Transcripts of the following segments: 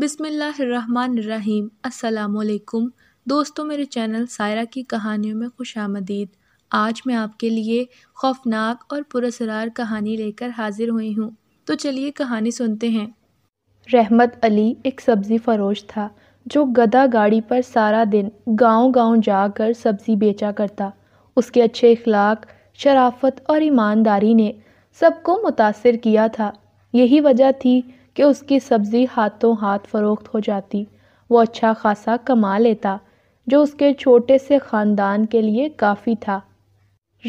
बिसमीम् अल्लाम दोस्तों मेरे चैनल सायरा की कहानियों में खुश आमदीद आज मैं आपके लिए खौफनाक और पुरसरार कहानी लेकर हाजिर हुई हूँ तो चलिए कहानी सुनते हैं रहमत अली एक सब्ज़ी फरोश था जो गदा गाड़ी पर सारा दिन गांव-गांव जाकर सब्ज़ी बेचा करता उसके अच्छे अखलाक शराफत और ईमानदारी ने सबको मुतासर किया था यही वजह थी कि उसकी सब्ज़ी हाथों हाथ फरोख्त हो जाती वो अच्छा खासा कमा लेता जो उसके छोटे से ख़ानदान के लिए काफ़ी था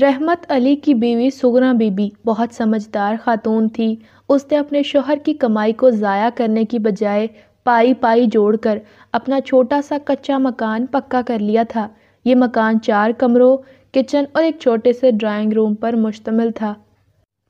रहमत अली की बीवी सुगना बीबी बहुत समझदार खातून थी उसने अपने शोहर की कमाई को ज़ाया करने की बजाय पाई पाई जोड़कर अपना छोटा सा कच्चा मकान पक्का कर लिया था ये मकान चार कमरों किचन और एक छोटे से ड्राइंग रूम पर मुश्तमिल था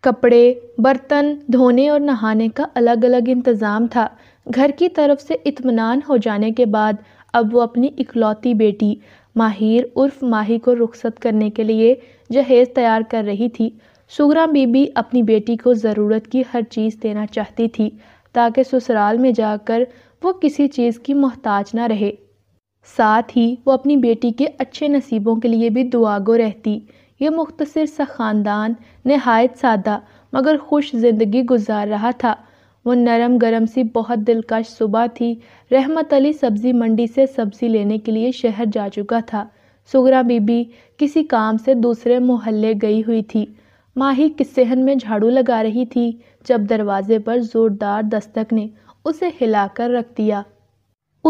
कपड़े बर्तन धोने और नहाने का अलग अलग इंतज़ाम था घर की तरफ से इत्मीनान हो जाने के बाद अब वो अपनी इकलौती बेटी माहिर उर्फ माही को रुखसत करने के लिए जहेज़ तैयार कर रही थी सुगरा बीबी अपनी बेटी को ज़रूरत की हर चीज़ देना चाहती थी ताकि ससुराल में जाकर वो किसी चीज़ की मोहताज ना रहे साथ ही वो अपनी बेटी के अच्छे नसीबों के लिए भी दुआगो रहती ये मुख्तर सा ख़ानदान नहायत सादा मगर खुश ज़िंदगी गुजार रहा था वो नरम गरम सी बहुत दिलकश सुबह थी रहमत अली सब्ज़ी मंडी से सब्ज़ी लेने के लिए शहर जा चुका था सुगरा बीबी किसी काम से दूसरे मोहल्ले गई हुई थी माही किसेहन में झाड़ू लगा रही थी जब दरवाजे पर ज़ोरदार दस्तक ने उसे हिलाकर रख दिया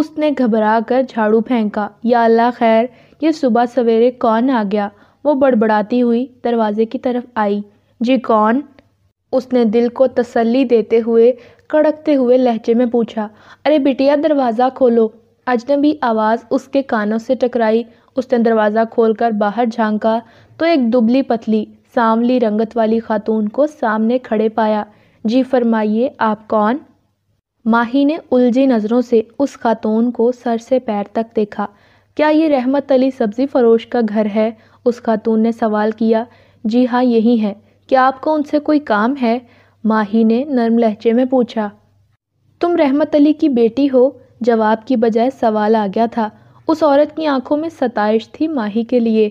उसने घबरा कर झाड़ू फेंका या अल्लाह खैर ये सुबह सवेरे कौन आ गया वो बड़बड़ाती हुई दरवाज़े की तरफ आई जी कौन उसने दिल को तसल्ली देते हुए कड़कते हुए लहजे में पूछा अरे बिटिया दरवाज़ा खोलो अजनबी आवाज़ उसके कानों से टकराई उसने दरवाज़ा खोलकर बाहर झांका तो एक दुबली पतली सांवली रंगत वाली खातून को सामने खड़े पाया जी फरमाइए आप कौन माही ने उलझी नज़रों से उस खातून को सर से पैर तक देखा क्या ये रहमत अली सब्ज़ी फरोश का घर है उस खातून ने सवाल किया जी हाँ यही है क्या आपको उनसे कोई काम है माही ने नर्म लहजे में पूछा तुम रहमत अली की बेटी हो जवाब की बजाय सवाल आ गया था उस औरत की आंखों में सताइश थी माही के लिए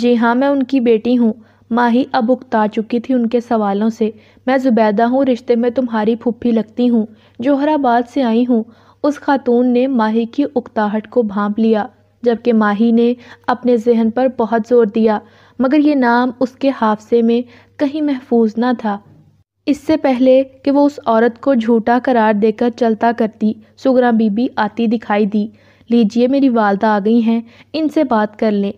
जी हाँ मैं उनकी बेटी हूँ माही अब उकता चुकी थी उनके सवालों से मैं जुबैदा हूँ रिश्ते में तुम्हारी फूफी लगती हूँ जोहराबाद से आई हूँ उस खातून ने माही की उकताहट को भांप लिया जबकि माही ने अपने जहन पर बहुत ज़ोर दिया मगर ये नाम उसके हाफसे में कहीं महफूज ना था इससे पहले कि वो उस औरत को झूठा करार देकर चलता करती सुगरा बीबी आती दिखाई दी लीजिए मेरी वालदा आ गई हैं इनसे बात कर लें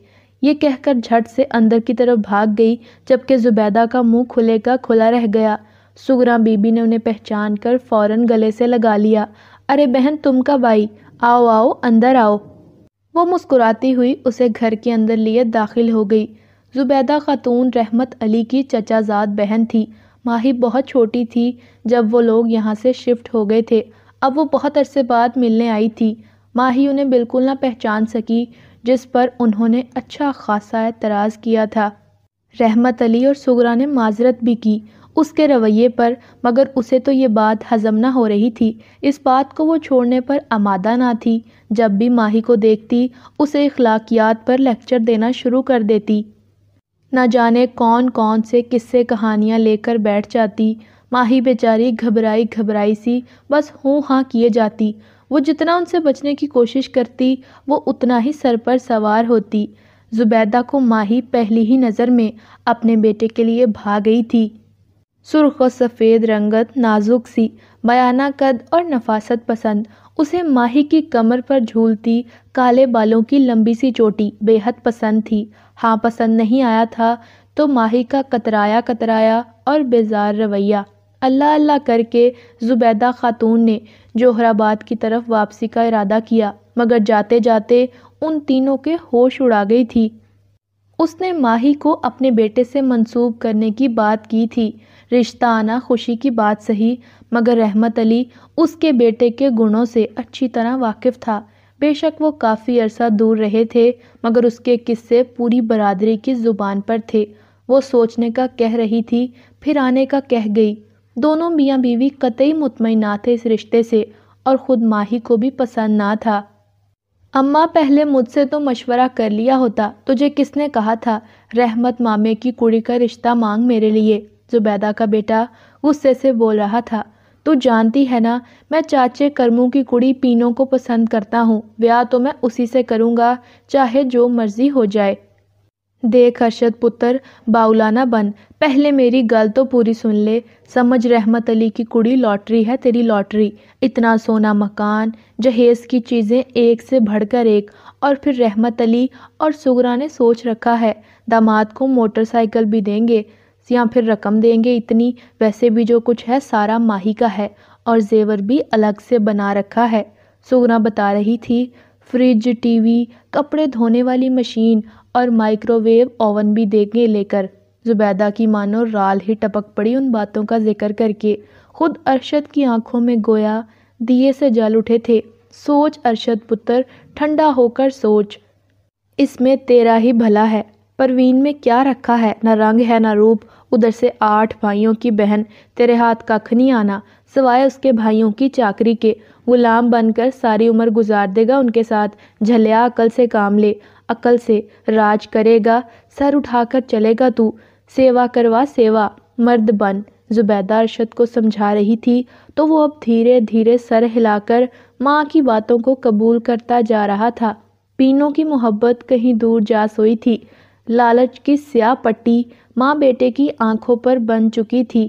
यह कहकर झट से अंदर की तरफ भाग गई जबकि जुबैदा का मुंह खुले का खुला रह गया सुगरा बीबी ने उन्हें पहचान कर फ़ौरन गले से लगा लिया अरे बहन तुम कब आई आओ आओ अंदर आओ वो मुस्कुराती हुई उसे घर के अंदर लिए दाखिल हो गई जुबैदा खातून रहमत अली की चचाजाद बहन थी माही बहुत छोटी थी जब वो लोग यहाँ से शिफ्ट हो गए थे अब वो बहुत अरसे बाद मिलने आई थी माही उन्हें बिल्कुल ना पहचान सकी जिस पर उन्होंने अच्छा खासा एतराज़ किया था रहमत अली और सुगरा ने माजरत भी की उसके रवैये पर मगर उसे तो ये बात हज़म ना हो रही थी इस बात को वो छोड़ने पर आमादा ना थी जब भी माही को देखती उसे अखलाकियात पर लेक्चर देना शुरू कर देती न जाने कौन कौन से किस्से कहानियाँ लेकर बैठ जाती माही बेचारी घबराई घबराई सी बस हूँ हाँ किए जाती वो जितना उनसे बचने की कोशिश करती वो उतना ही सर पर सवार होती जुबैदा को माही पहली ही नज़र में अपने बेटे के लिए भा गई थी सुर्ख व सफ़ेद रंगत नाजुक सी बयाना कद और नफासत पसंद उसे माही की कमर पर झूलती काले बालों की लंबी सी चोटी बेहद पसंद थी हाँ पसंद नहीं आया था तो माही का कतराया कतराया और बेजार रवैया अल्लाह अल्लाह करके जुबैदा खातून ने जोहराबाद की तरफ वापसी का इरादा किया मगर जाते जाते उन तीनों के होश उड़ा गई थी उसने माही को अपने बेटे से मंसूब करने की बात की थी रिश्ता आना खुशी की बात सही मगर रहमत अली उसके बेटे के गुणों से अच्छी तरह वाकिफ था बेशक वो काफ़ी अरसा दूर रहे थे मगर उसके किस्से पूरी बरादरी की ज़ुबान पर थे वो सोचने का कह रही थी फिर आने का कह गई दोनों मियाँ बीवी कतई मुतमिन ना थे इस रिश्ते से और ख़ुद माही को भी पसंद ना था अम्मा पहले मुझसे तो मशवरा कर लिया होता तुझे किसने कहा था रहमत मामे की कुड़ी का रिश्ता मांग मेरे लिए जुबैदा का बेटा गुस्से से बोल रहा था तू जानती है ना मैं चाचे करमू की कुड़ी पीनो को पसंद करता हूँ ब्याह तो मैं उसी से करूँगा चाहे जो मर्जी हो जाए देख अरशद पुत्र बाउलाना बन पहले मेरी गल तो पूरी सुन ले समझ रहमत अली की कुड़ी लॉटरी है तेरी लॉटरी इतना सोना मकान जहेज़ की चीज़ें एक से बढ़कर एक और फिर रहमत अली और सुगरा ने सोच रखा है दामाद को मोटरसाइकिल भी देंगे या फिर रकम देंगे इतनी वैसे भी जो कुछ है सारा माही का है और जेवर भी अलग से बना रखा है सोना बता रही थी फ्रिज टीवी कपड़े धोने वाली मशीन और माइक्रोवेव ओवन भी देंगे लेकर जुबैदा की मानो राल ही टपक पड़ी उन बातों का जिक्र करके खुद अरशद की आंखों में गोया दिए से जल उठे थे सोच अरशद पुत्र ठंडा होकर सोच इसमें तेरा ही भला है परवीन में क्या रखा है ना रंग है ना रूप उधर से आठ भाइयों की बहन तेरे हाथ कख नहीं आना सवाए उसके भाइयों की चाकरी के गुलाम बनकर सारी उम्र गुजार देगा उनके साथ झल्या अकल से काम ले अकल से राज करेगा सर उठाकर चलेगा तू सेवा करवा सेवा मर्द बन जुबैदा अरशद को समझा रही थी तो वो अब धीरे धीरे सर हिलाकर माँ की बातों को कबूल करता जा रहा था पीनों की मोहब्बत कहीं दूर जा सोई थी लालच की स्या पट्टी माँ बेटे की आंखों पर बन चुकी थी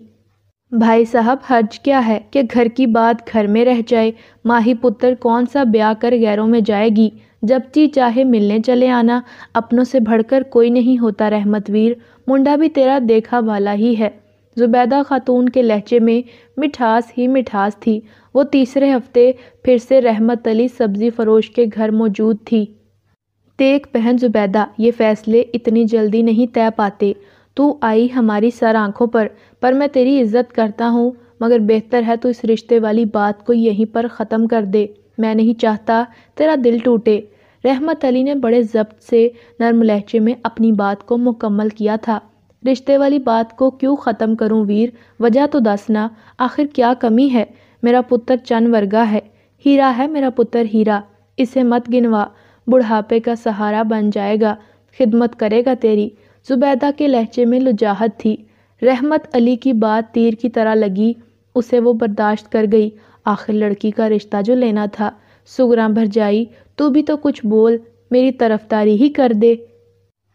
भाई साहब हर्ज क्या है कि घर की बात घर में रह जाए माही पुत्र कौन सा ब्याह कर गैरों में जाएगी जब ची चाहे मिलने चले आना अपनों से भड़कर कोई नहीं होता रहमतवीर मुंडा भी तेरा देखा वाला ही है जुबैदा खातून के लहजे में मिठास ही मिठास थी वो तीसरे हफ्ते फिर से रहमत अली सब्ज़ी फरोश के घर मौजूद थी देख बहन जुबैदा ये फ़ैसले इतनी जल्दी नहीं तय पाते तू आई हमारी सर आँखों पर पर मैं तेरी इज्जत करता हूँ मगर बेहतर है तू इस रिश्ते वाली बात को यहीं पर ख़त्म कर दे मैं नहीं चाहता तेरा दिल टूटे रहमत अली ने बड़े जब्त से नर्म लहजे में अपनी बात को मुकम्मल किया था रिश्ते वाली बात को क्यों ख़त्म करूं वीर वजह तो दसना आखिर क्या कमी है मेरा पुत्र चंद वर्गा है हीरा है मेरा पुत्र हीरा इसे मत गिनवा बुढ़ापे का सहारा बन जाएगा खिदमत करेगा तेरी जुबैदा के लहजे में लुजाहत थी रहमत अली की बात तीर की तरह लगी उसे वो बर्दाश्त कर गई आखिर लड़की का रिश्ता जो लेना था सुगरा जाई तू भी तो कुछ बोल मेरी तरफदारी ही कर दे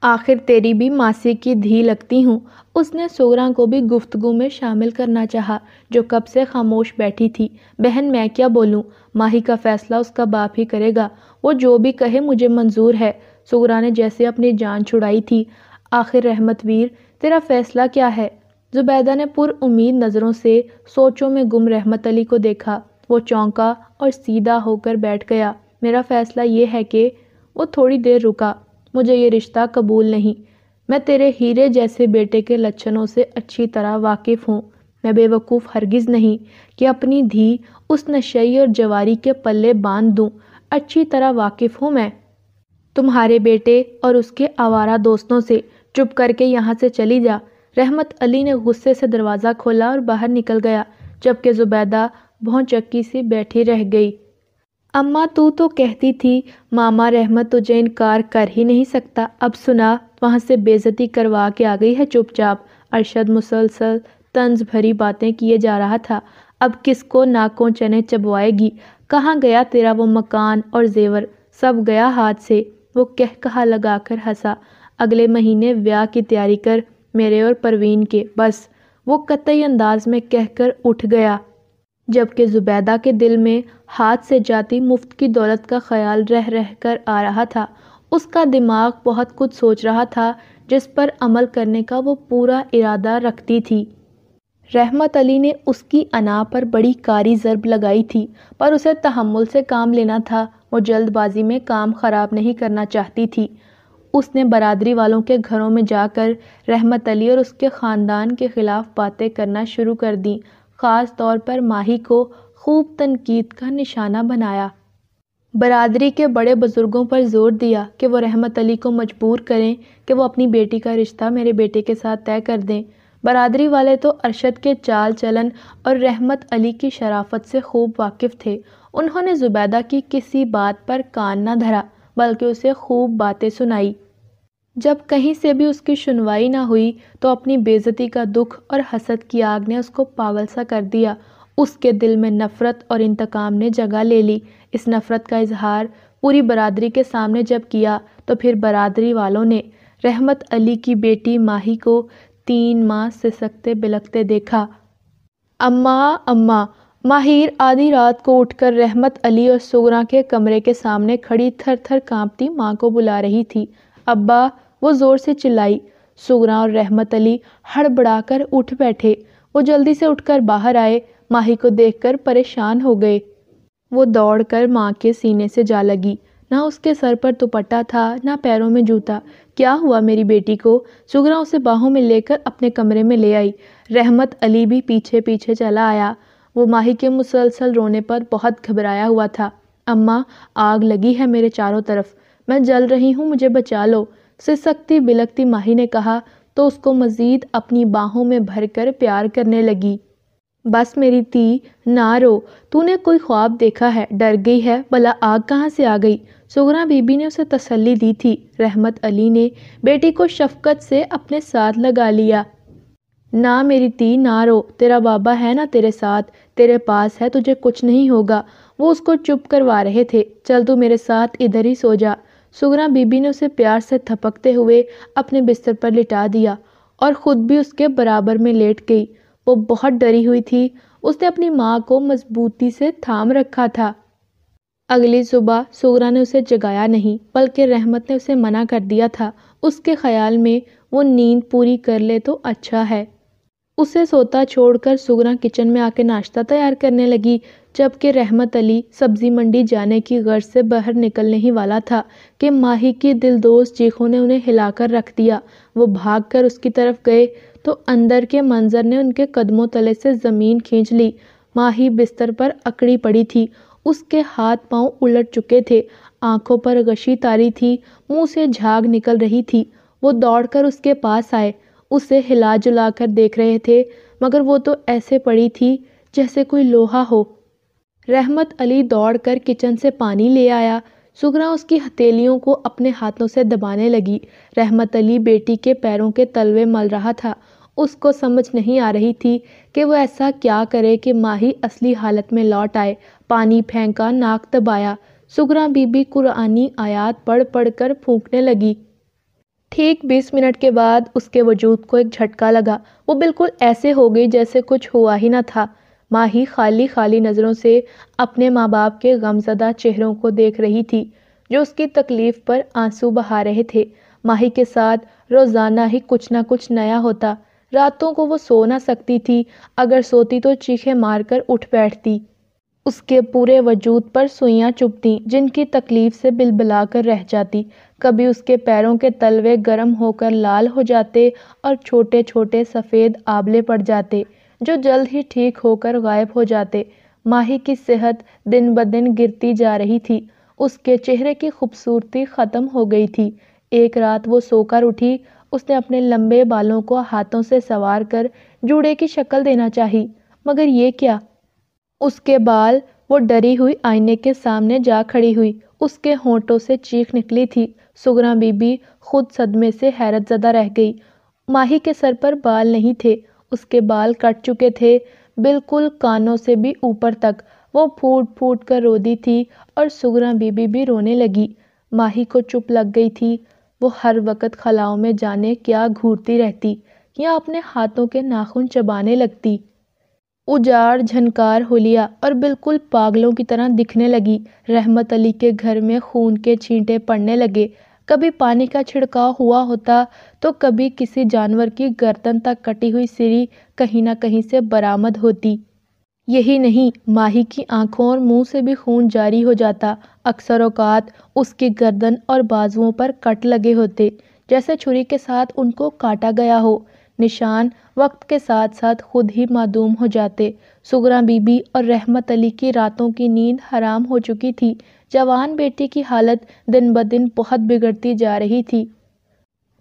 आखिर तेरी भी मासी की धी लगती हूँ उसने सोरा को भी गुफ्तगु में शामिल करना चाहा जो कब से खामोश बैठी थी बहन मैं क्या बोलूँ माही का फैसला उसका बाप ही करेगा वो जो भी कहे मुझे मंजूर है सोरा ने जैसे अपनी जान छुड़ाई थी आखिर रहमत वीर तेरा फैसला क्या है जुबैदा ने पुर उम्मीद नज़रों से सोचों में गुम रहमत अली को देखा वो चौंका और सीधा होकर बैठ गया मेरा फैसला ये है कि वो थोड़ी देर रुका मुझे ये रिश्ता कबूल नहीं मैं तेरे हीरे जैसे बेटे के लक्षणों से अच्छी तरह वाकिफ़ हूँ मैं बेवकूफ़ हरगिज़ नहीं कि अपनी धी उस नशई और जवारी के पल्ले बांध दूँ अच्छी तरह वाकिफ़ हूँ मैं तुम्हारे बेटे और उसके आवारा दोस्तों से चुप करके यहाँ से चली जा रहमत अली ने गुस्से से दरवाज़ा खोला और बाहर निकल गया जबकि जुबैदा भौचक्की से बैठी रह गई अम्मा तू तो कहती थी मामा रहमत तुझे तो इनकार कर ही नहीं सकता अब सुना वहाँ से बेजती करवा के आ गई है चुपचाप अरशद मुसलसल तंज भरी बातें किए जा रहा था अब किसको नाकों चने चबवाएगी कहाँ गया तेरा वो मकान और जेवर सब गया हाथ से वो कह कहा लगा कर हंसा अगले महीने ब्याह की तैयारी कर मेरे और परवीन के बस वो कतई अंदाज में कहकर उठ गया जबकि ज़ुबैदा के दिल में हाथ से जाती मुफ्त की दौलत का ख्याल रह रह कर आ रहा था उसका दिमाग बहुत कुछ सोच रहा था जिस पर अमल करने का वो पूरा इरादा रखती थी रहमत अली ने उसकी अना पर बड़ी कारी ज़रब लगाई थी पर उसे तहमुल से काम लेना था वो जल्दबाजी में काम ख़राब नहीं करना चाहती थी उसने बरदरी वालों के घरों में जाकर रहमत अली और उसके ख़ानदान के ख़िलाफ़ बातें करना शुरू कर दी ख़ास तौर पर माही को खूब तनकीद का निशाना बनाया बरदरी के बड़े बुज़ुर्गों पर जोर दिया कि वह रहमत अली को मजबूर करें कि वह अपनी बेटी का रिश्ता मेरे बेटे के साथ तय कर दें बरदरी वाले तो अरशद के चाल चलन और रहमत अली की शराफत से खूब वाकिफ़ थे उन्होंने जुबैदा की किसी बात पर कान ना धरा बल्कि उसे खूब बातें सुनाई जब कहीं से भी उसकी सुनवाई ना हुई तो अपनी बेजती का दुख और हसद की आग ने उसको पागल सा कर दिया उसके दिल में नफ़रत और इंतकाम ने जगह ले ली इस नफ़रत का इजहार पूरी बरादरी के सामने जब किया तो फिर बरादरी वालों ने रहमत अली की बेटी माही को तीन माह से सकते बिलकते देखा अम्मा अम्मा माहिर आधी रात को उठकर रहमत अली और सोगरा के कमरे के सामने खड़ी थर थर कांपती माँ को बुला रही थी अब्बा वो ज़ोर से चिल्लाई सुगरा और रहमत अली हड़बड़ाकर उठ बैठे वो जल्दी से उठकर बाहर आए माही को देखकर परेशान हो गए वो दौड़कर माँ के सीने से जा लगी ना उसके सर पर दुपट्टा था ना पैरों में जूता क्या हुआ मेरी बेटी को सुगरा उसे बाहों में लेकर अपने कमरे में ले आई रहमत अली भी पीछे पीछे चला आया वो माही के मुसलसल रोने पर बहुत घबराया हुआ था अम्मा आग लगी है मेरे चारों तरफ मैं जल रही हूँ मुझे बचा लो सिसकती बिलकती माही ने कहा तो उसको मज़ीद अपनी बाहों में भर कर प्यार करने लगी बस मेरी ती ना रो तूने कोई ख्वाब देखा है डर गई है भला आग कहाँ से आ गई सुगरा बीबी ने उसे तसल्ली दी थी रहमत अली ने बेटी को शफकत से अपने साथ लगा लिया ना मेरी ती ना रो तेरा बाबा है ना तेरे साथ तेरे पास है तुझे कुछ नहीं होगा वो उसको चुप करवा रहे थे चल तू मेरे साथ इधर ही सो जा सुगरा बीबी ने उसे प्यार से थपकते हुए अपने बिस्तर पर लिटा दिया और ख़ुद भी उसके बराबर में लेट गई वो बहुत डरी हुई थी उसने अपनी माँ को मजबूती से थाम रखा था अगली सुबह सुगरा ने उसे जगाया नहीं बल्कि रहमत ने उसे मना कर दिया था उसके ख्याल में वो नींद पूरी कर ले तो अच्छा है उसे सोता छोड़कर सुगरा किचन में आके नाश्ता तैयार करने लगी जबकि रहमत अली सब्जी मंडी जाने की गर्ज से बाहर निकलने ही वाला था कि माही की दोस्त चीखों ने उन्हें हिलाकर रख दिया वो भागकर उसकी तरफ गए तो अंदर के मंजर ने उनके कदमों तले से ज़मीन खींच ली माही बिस्तर पर अकड़ी पड़ी थी उसके हाथ पांव उलट चुके थे आंखों पर गशी तारी थी मुंह से झाग निकल रही थी वो दौड़कर उसके पास आए उसे हिला जुला कर देख रहे थे मगर वो तो ऐसे पड़ी थी जैसे कोई लोहा हो रहमत अली दौड़कर किचन से पानी ले आया सुगरा उसकी हथेलियों को अपने हाथों से दबाने लगी रहमत अली बेटी के पैरों के तलवे मल रहा था उसको समझ नहीं आ रही थी कि वो ऐसा क्या करे कि माही असली हालत में लौट आए पानी फेंका नाक दबाया सुगरा बीबी कुरानी आयात पढ़ पढ़ कर फूंकने लगी ठीक बीस मिनट के बाद उसके वजूद को एक झटका लगा वो बिल्कुल ऐसे हो गई जैसे कुछ हुआ ही ना था माही खाली खाली नज़रों से अपने माँ बाप के गमजदा चेहरों को देख रही थी जो उसकी तकलीफ़ पर आंसू बहा रहे थे माही के साथ रोज़ाना ही कुछ ना कुछ नया होता रातों को वो सो ना सकती थी अगर सोती तो चीखें मारकर उठ बैठती उसके पूरे वजूद पर सुइयाँ चुभती जिनकी तकलीफ़ से बिलबिला कर रह जाती कभी उसके पैरों के तलवे गर्म होकर लाल हो जाते और छोटे छोटे सफ़ेद आबले पड़ जाते जो जल्द ही ठीक होकर गायब हो जाते माही की सेहत दिन ब दिन गिरती जा रही थी उसके चेहरे की खूबसूरती ख़त्म हो गई थी एक रात वो सोकर उठी उसने अपने लंबे बालों को हाथों से सवार कर जूड़े की शक्ल देना चाही मगर ये क्या उसके बाल वो डरी हुई आईने के सामने जा खड़ी हुई उसके होंठों से चीख निकली थी सुगरा बीबी खुद सदमे से हैरत ज़दा रह गई माही के सर पर बाल नहीं थे उसके बाल कट चुके थे बिल्कुल कानों से भी ऊपर तक वो फूट फूट कर दी थी और सुगरा बीबी भी रोने लगी माही को चुप लग गई थी वो हर वक्त खलाओं में जाने क्या घूरती रहती या अपने हाथों के नाखून चबाने लगती उजाड़ झनकार हो लिया और बिल्कुल पागलों की तरह दिखने लगी रहमत अली के घर में खून के छींटे पड़ने लगे कभी पानी का छिड़काव हुआ होता तो कभी किसी जानवर की गर्दन तक कटी हुई सिरी कहीं ना कहीं से बरामद होती यही नहीं माही की आंखों और मुंह से भी खून जारी हो जाता अक्सर औक़ात उसकी गर्दन और बाजुओं पर कट लगे होते जैसे छुरी के साथ उनको काटा गया हो निशान वक्त के साथ साथ खुद ही मादूम हो जाते सुगरा बीबी और रहमत अली की रातों की नींद हराम हो चुकी थी जवान बेटे की हालत दिन ब दिन बहुत बिगड़ती जा रही थी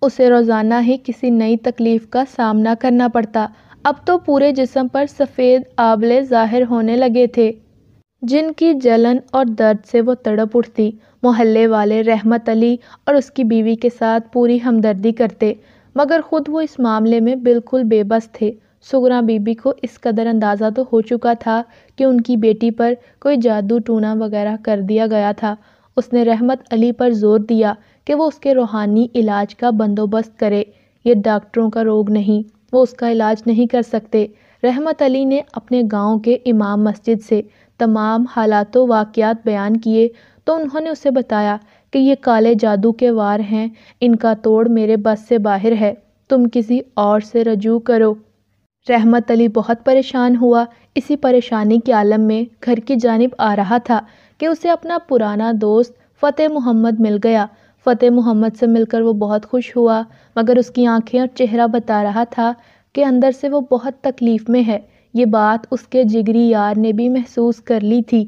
उसे रोज़ाना ही किसी नई तकलीफ़ का सामना करना पड़ता अब तो पूरे जिसम पर सफ़ेद आबले ज़ाहिर होने लगे थे जिनकी जलन और दर्द से वो तड़प उठती मोहल्ले वाले रहमत अली और उसकी बीवी के साथ पूरी हमदर्दी करते मगर ख़ुद वो इस मामले में बिल्कुल बेबस थे सुगरा बीबी को इस कदर अंदाज़ा तो हो चुका था कि उनकी बेटी पर कोई जादू टूना वगैरह कर दिया गया था उसने रहमत अली पर जोर दिया कि वो उसके रूहानी इलाज का बंदोबस्त करे ये डॉक्टरों का रोग नहीं वो उसका इलाज नहीं कर सकते रहमत अली ने अपने गांव के इमाम मस्जिद से तमाम हालात वाक़ात बयान किए तो उन्होंने उसे बताया कि ये काले जादू के वार हैं इनका तोड़ मेरे बस से बाहर है तुम किसी और से रजू करो रहमत अली बहुत परेशान हुआ इसी परेशानी के आलम में घर की जानब आ रहा था कि उसे अपना पुराना दोस्त फ़तेह मोहम्मद मिल गया फ़तेह मोहम्मद से मिलकर वो बहुत खुश हुआ मगर उसकी आंखें और चेहरा बता रहा था कि अंदर से वो बहुत तकलीफ़ में है ये बात उसके जिगरी यार ने भी महसूस कर ली थी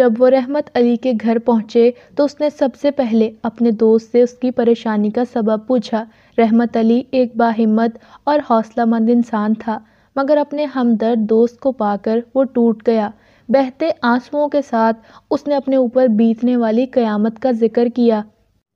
जब वो रहमत अली के घर पहुँचे तो उसने सबसे पहले अपने दोस्त से उसकी परेशानी का सबब पूछा रहमत अली एक बाहिम्मत और हौसलामंद इंसान था मगर अपने हमदर्द दोस्त को पाकर वो टूट गया बहते आंसुओं के साथ उसने अपने ऊपर बीतने वाली क़यामत का जिक्र किया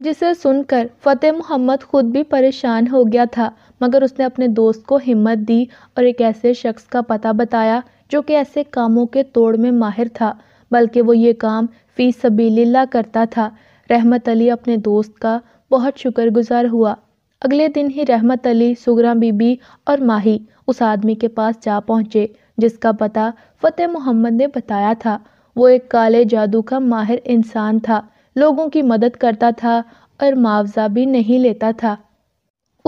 जिसे सुनकर फ़तेह मोहम्मद ख़ुद भी परेशान हो गया था मगर उसने अपने दोस्त को हिम्मत दी और एक ऐसे शख्स का पता बताया जो कि ऐसे कामों के तोड़ में माहिर था बल्कि वो ये काम फ़ी सबील्ला करता था रहमत अली अपने दोस्त का बहुत शुक्रगुजार हुआ अगले दिन ही रहमत अली सुगरा बीबी और माही उस आदमी के पास जा पहुंचे जिसका पता फ़तेह मोहम्मद ने बताया था वो एक काले जादू का माहिर इंसान था लोगों की मदद करता था और मुआवजा भी नहीं लेता था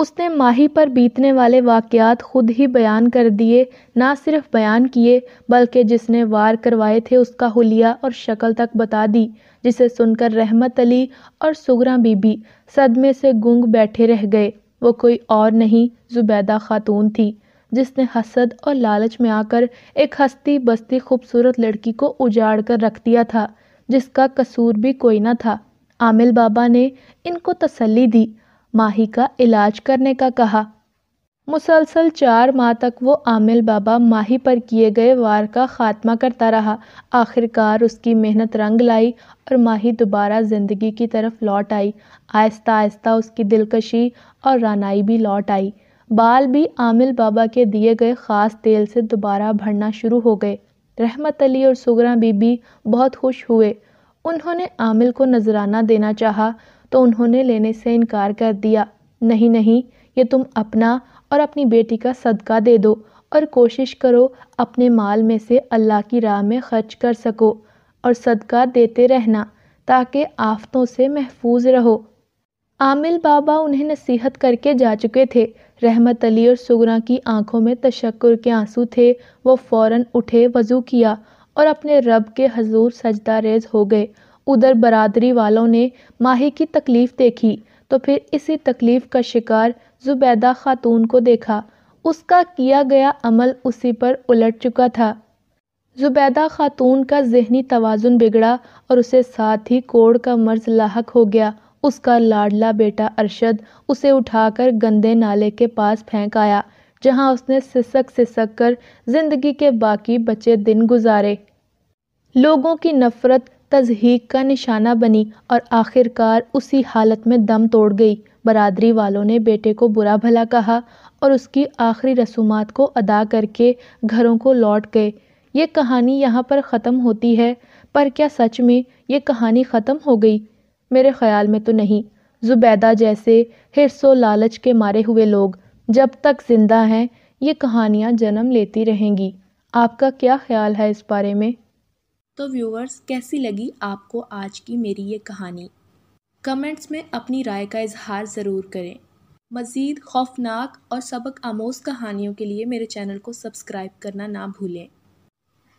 उसने माही पर बीतने वाले वाक़ात खुद ही बयान कर दिए ना सिर्फ बयान किए बल्कि जिसने वार करवाए थे उसका हुलिया और शक्ल तक बता दी जिसे सुनकर रहमत अली और सुगरा बीबी सदमे से गूंग बैठे रह गए वो कोई और नहीं जुबैदा खातून थी जिसने हसद और लालच में आकर एक हस्ती बस्ती खूबसूरत लड़की को उजाड़ कर रख दिया था जिसका कसूर भी कोई ना था आमिल बाबा ने इनको तसल्ली दी माही का इलाज करने का कहा मुसलसल चार माह तक वो आमिल बाबा माही पर किए गए वार का खात्मा करता रहा आखिरकार उसकी मेहनत रंग लाई और माही दोबारा ज़िंदगी की तरफ लौट आई आहिस्ता आहिस्ता उसकी दिलकशी और रानाई भी लौट आई बाल भी आमिल बाबा के दिए गए ख़ास तेल से दोबारा भरना शुरू हो गए रहमत अली और सुगरा बीबी बहुत खुश हुए उन्होंने आमिल को नजराना देना चाहा तो उन्होंने लेने से इनकार कर दिया नहीं नहीं ये तुम अपना और अपनी बेटी का सदका दे दो और कोशिश करो अपने माल में से अल्लाह की राह में खर्च कर सको और सदका देते रहना ताकि आफतों से महफूज रहो आमिल बाबा उन्हें नसीहत करके जा चुके थे रहमत अली और सुगरा की आंखों में तशक्र के आंसू थे वो फौरन उठे वज़ू किया और अपने रब के हजूर सजदा रेज हो गए उधर बरादरी वालों ने माही की तकलीफ़ देखी तो फिर इसी तकलीफ़ का शिकार ज़ुबैदा खातून को देखा उसका किया गया अमल उसी पर उलट चुका था ज़ुबैदा खातून का जहनी तोज़ुन बिगड़ा और उसे साथ ही कोड़ का मर्ज लाक हो गया उसका लाडला बेटा अरशद उसे उठाकर गंदे नाले के पास फेंक आया जहां उसने सिसक सिसक कर ज़िंदगी के बाकी बचे दिन गुजारे लोगों की नफ़रत तज़हीक का निशाना बनी और आखिरकार उसी हालत में दम तोड़ गई बरादरी वालों ने बेटे को बुरा भला कहा और उसकी आखिरी रसूमात को अदा करके घरों को लौट गए ये कहानी यहाँ पर ख़त्म होती है पर क्या सच में ये कहानी ख़त्म हो गई मेरे ख्याल में तो नहीं ज़ुबैदा जैसे हिरसो लालच के मारे हुए लोग जब तक ज़िंदा हैं ये कहानियाँ जन्म लेती रहेंगी आपका क्या ख्याल है इस बारे में तो व्यूवर्स कैसी लगी आपको आज की मेरी ये कहानी कमेंट्स में अपनी राय का इजहार ज़रूर करें मज़ीद खौफनाक और सबक आमोज कहानियों के लिए मेरे चैनल को सब्सक्राइब करना ना भूलें